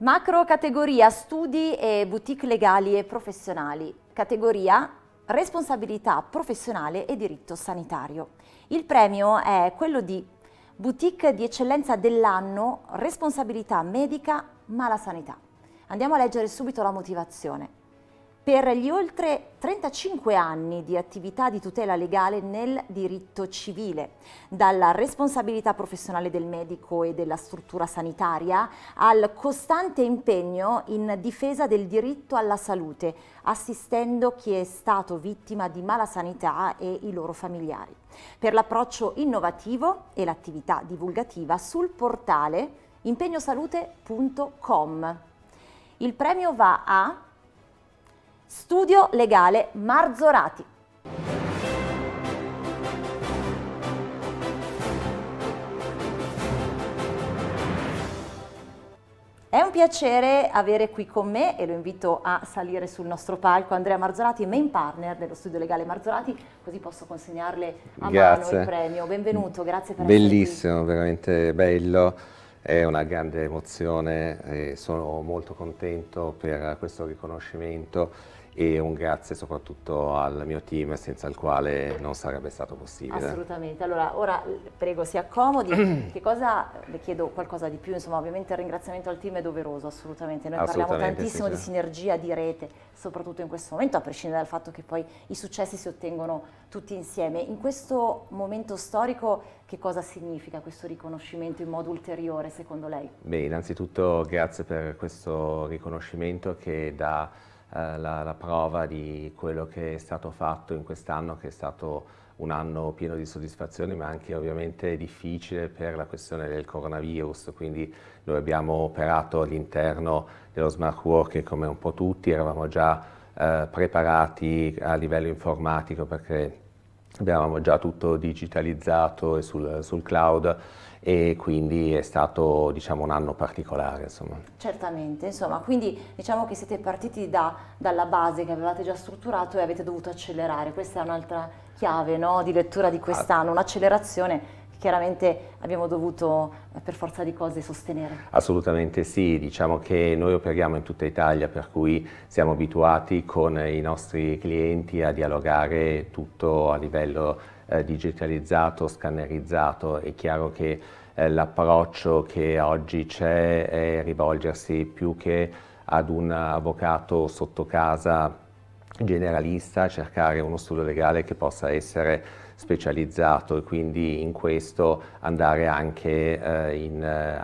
Macro categoria studi e boutique legali e professionali. Categoria responsabilità professionale e diritto sanitario. Il premio è quello di boutique di eccellenza dell'anno responsabilità medica mala sanità. Andiamo a leggere subito la motivazione per gli oltre 35 anni di attività di tutela legale nel diritto civile, dalla responsabilità professionale del medico e della struttura sanitaria al costante impegno in difesa del diritto alla salute, assistendo chi è stato vittima di mala sanità e i loro familiari, per l'approccio innovativo e l'attività divulgativa sul portale impegnosalute.com. Il premio va a Studio Legale Marzorati. È un piacere avere qui con me e lo invito a salire sul nostro palco Andrea Marzorati, main partner dello studio legale Marzorati, così posso consegnarle a grazie. mano il premio. Benvenuto, grazie per Bellissimo, essere qui. Bellissimo, veramente bello, è una grande emozione e sono molto contento per questo riconoscimento e un grazie soprattutto al mio team senza il quale non sarebbe stato possibile. Assolutamente, allora ora prego si accomodi, che cosa, le chiedo qualcosa di più, insomma ovviamente il ringraziamento al team è doveroso assolutamente, noi assolutamente, parliamo tantissimo sì, di sinergia, di rete, soprattutto in questo momento, a prescindere dal fatto che poi i successi si ottengono tutti insieme. In questo momento storico che cosa significa questo riconoscimento in modo ulteriore secondo lei? Beh, innanzitutto grazie per questo riconoscimento che da eh, la, la, prova di quello che è stato fatto in quest'anno che è stato un anno pieno di soddisfazioni ma anche ovviamente difficile per la questione del coronavirus, quindi noi abbiamo operato all'interno dello smart working come un po' tutti, eravamo già eh, preparati a livello informatico perché abbiamo già tutto digitalizzato e sul, sul cloud e quindi è stato diciamo, un anno particolare. Insomma. Certamente, insomma, quindi diciamo che siete partiti da, dalla base che avevate già strutturato e avete dovuto accelerare, questa è un'altra chiave no, di lettura di quest'anno, ah. un'accelerazione che chiaramente abbiamo dovuto eh, per forza di cose sostenere. Assolutamente sì, diciamo che noi operiamo in tutta Italia per cui siamo abituati con i nostri clienti a dialogare tutto a livello eh, digitalizzato, scannerizzato. È chiaro che eh, l'approccio che oggi c'è è rivolgersi più che ad un avvocato sotto casa generalista, cercare uno studio legale che possa essere specializzato e quindi in questo andare anche eh, in, eh,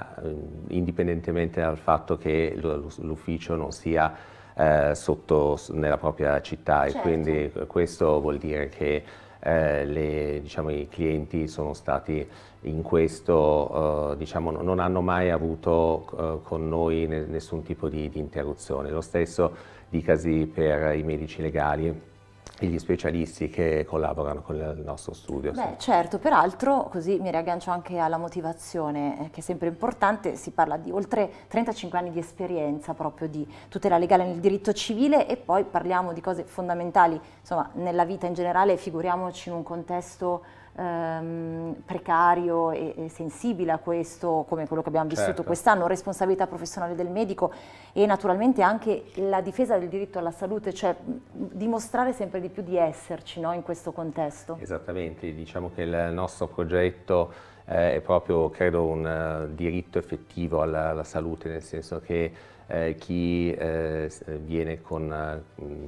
indipendentemente dal fatto che l'ufficio non sia eh, sotto, nella propria città certo. e quindi eh, questo vuol dire che eh, le, diciamo, i clienti sono stati in questo, eh, diciamo, non hanno mai avuto eh, con noi nessun tipo di, di interruzione. Lo stesso dicasi per i medici legali e gli specialisti che collaborano con il nostro studio. Beh, sì. certo, peraltro così mi riaggancio anche alla motivazione eh, che è sempre importante, si parla di oltre 35 anni di esperienza proprio di tutela legale nel diritto civile e poi parliamo di cose fondamentali, insomma, nella vita in generale, figuriamoci in un contesto ehm, precario e, e, sensibile a questo, come quello che abbiamo vissuto certo. quest'anno, responsabilità professionale del medico e naturalmente anche la difesa del diritto alla salute, cioè dimostrare sempre di più di esserci no, in questo contesto. Esattamente, diciamo che il nostro progetto eh, è proprio, credo, un eh, diritto effettivo alla, alla salute, nel senso che eh, chi eh, viene, con, eh,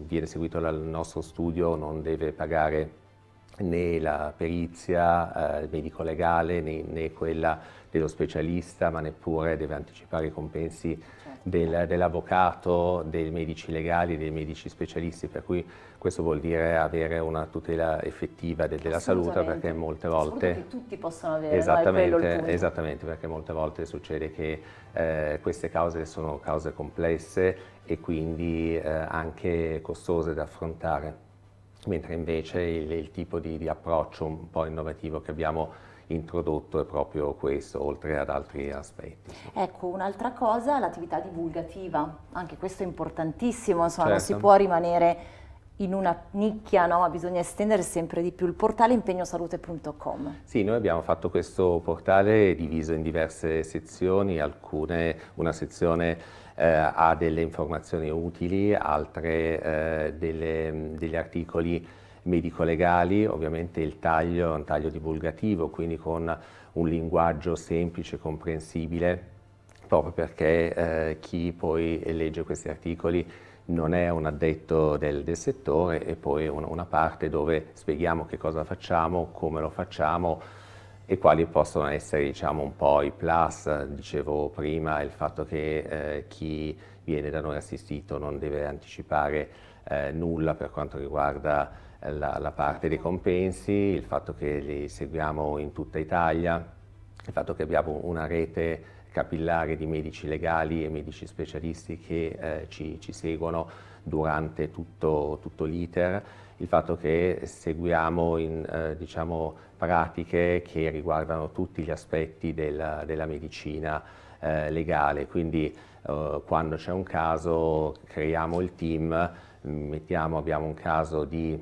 viene, seguito dal nostro studio non deve pagare né la perizia eh, medico-legale né, né, quella dello specialista, ma neppure deve anticipare i compensi certo. del, dell'avvocato, dei medici legali, dei medici specialisti, per cui questo vuol dire avere una tutela effettiva de, della salute perché molte volte... Che tutti possono avere, esattamente, no? esattamente, perché molte volte succede che eh, queste cause sono cause complesse e quindi eh, anche costose da affrontare mentre invece il, il tipo di, di, approccio un po' innovativo che abbiamo introdotto è proprio questo, oltre ad altri aspetti. Ecco, un'altra cosa è l'attività divulgativa, anche questo è importantissimo, insomma, certo. non si certo. può rimanere in una nicchia, no? bisogna estendere sempre di più il portale impegnosalute.com. Sì, noi abbiamo fatto questo portale diviso in diverse sezioni, alcune, una sezione eh, ha delle informazioni utili, altre eh, delle, degli articoli medico-legali, ovviamente il taglio è un taglio divulgativo, quindi con un linguaggio semplice, comprensibile, proprio perché eh, chi poi legge questi articoli non è un addetto del, del settore e poi un, una parte dove spieghiamo che cosa facciamo, come lo facciamo e quali possono essere diciamo, un po' i plus, dicevo prima, il fatto che eh, chi viene da noi assistito non deve anticipare eh, nulla per quanto riguarda eh, la, la, parte dei compensi, il fatto che li seguiamo in tutta Italia, il fatto che abbiamo una rete capillare di medici legali e medici specialisti che eh, ci, ci, seguono durante tutto, tutto l'iter, il fatto che seguiamo in, eh, diciamo, pratiche che riguardano tutti gli aspetti del, della medicina eh, legale, quindi eh, quando c'è un caso creiamo il team, mettiamo, abbiamo un caso di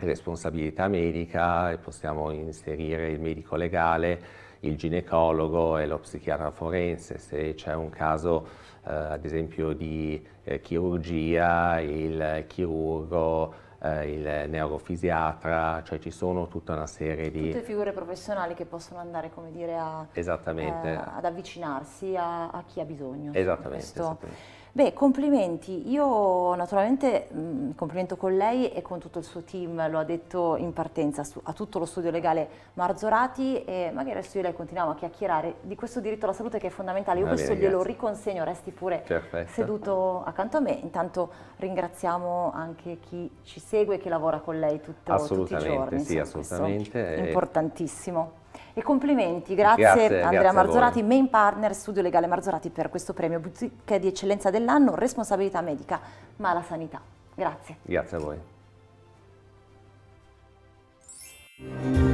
responsabilità medica e possiamo inserire il medico legale, il ginecologo e lo psichiatra forense, se c'è un caso eh, ad esempio di eh, chirurgia, il chirurgo, eh, il neurofisiatra, cioè ci sono tutta una serie di... Tutte figure professionali che possono andare, come dire, a, eh, ad avvicinarsi a, a, chi ha bisogno. Esattamente. Beh, complimenti. Io naturalmente mi mm, complimento con lei e con tutto il suo team, lo ha detto in partenza, su, a tutto lo studio legale Marzorati e magari adesso io lei continuiamo a chiacchierare di questo diritto alla salute che è fondamentale. Io Va questo bene, glielo grazie. riconsegno, resti pure Perfetto. seduto accanto a me. Intanto ringraziamo anche chi ci segue e che lavora con lei tutto, tutti i giorni. Sì, assolutamente. È importantissimo. E complimenti, grazie, grazie Andrea grazie Marzorati, main partner Studio Legale Marzorati per questo premio Boutique di Eccellenza dell'anno, responsabilità medica, ma la sanità. Grazie. Grazie a voi.